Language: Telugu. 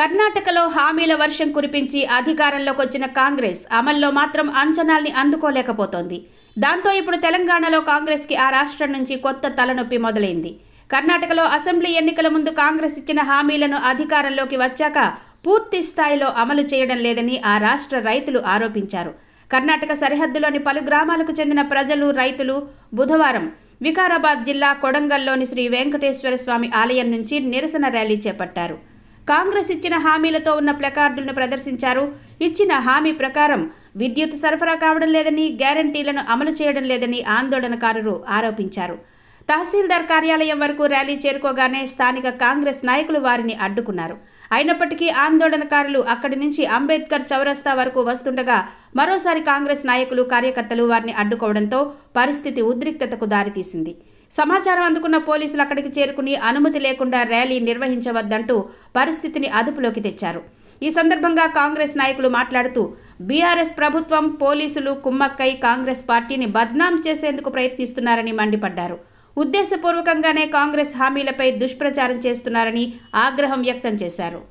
కర్ణాటకలో హామీల వర్షం కురిపించి అధికారంలోకి వచ్చిన కాంగ్రెస్ అమల్లో మాత్రం అంచనాల్ని అందుకోలేకపోతోంది దాంతో ఇప్పుడు తెలంగాణలో కాంగ్రెస్కి ఆ రాష్ట్రం నుంచి కొత్త తలనొప్పి మొదలైంది కర్ణాటకలో అసెంబ్లీ ఎన్నికల ముందు కాంగ్రెస్ ఇచ్చిన హామీలను అధికారంలోకి వచ్చాక పూర్తి స్థాయిలో అమలు చేయడం లేదని ఆ రాష్ట్ర రైతులు ఆరోపించారు కర్ణాటక సరిహద్దులోని పలు గ్రామాలకు చెందిన ప్రజలు రైతులు బుధవారం వికారాబాద్ జిల్లా కొడంగల్లోని శ్రీ వెంకటేశ్వర స్వామి ఆలయం నుంచి నిరసన ర్యాలీ చేపట్టారు కాంగ్రెస్ ఇచ్చిన హామీలతో ఉన్న ప్లకార్డులను ప్రదర్శించారు ఇచ్చిన హామీ ప్రకారం విద్యుత్ సరఫరా కావడం లేదని గ్యారంటీలను అమలు చేయడం లేదని ఆందోళనకారులు ఆరోపించారు తహసీల్దార్ కార్యాలయం వరకు ర్యాలీ చేరుకోగానే స్థానిక కాంగ్రెస్ నాయకులు వారిని అడ్డుకున్నారు అయినప్పటికీ ఆందోళనకారులు అక్కడి నుంచి అంబేద్కర్ చౌరస్తా వరకు వస్తుండగా మరోసారి కాంగ్రెస్ నాయకులు కార్యకర్తలు వారిని అడ్డుకోవడంతో పరిస్థితి ఉద్రిక్తతకు దారితీసింది సమాచారం అందుకున్న పోలీసులు అక్కడికి చేరుకుని అనుమతి లేకుండా ర్యాలీ నిర్వహించవద్దంటూ పరిస్థితిని అదుపులోకి తెచ్చారు ఈ సందర్భంగా కాంగ్రెస్ నాయకులు మాట్లాడుతూ బీఆర్ఎస్ ప్రభుత్వం పోలీసులు కుమ్మక్కై కాంగ్రెస్ పార్టీని బద్నాం చేసేందుకు ప్రయత్నిస్తున్నారని మండిపడ్డారు ఉద్దేశపూర్వకంగానే కాంగ్రెస్ హామీలపై దుష్ప్రచారం చేస్తున్నారని ఆగ్రహం వ్యక్తం చేశారు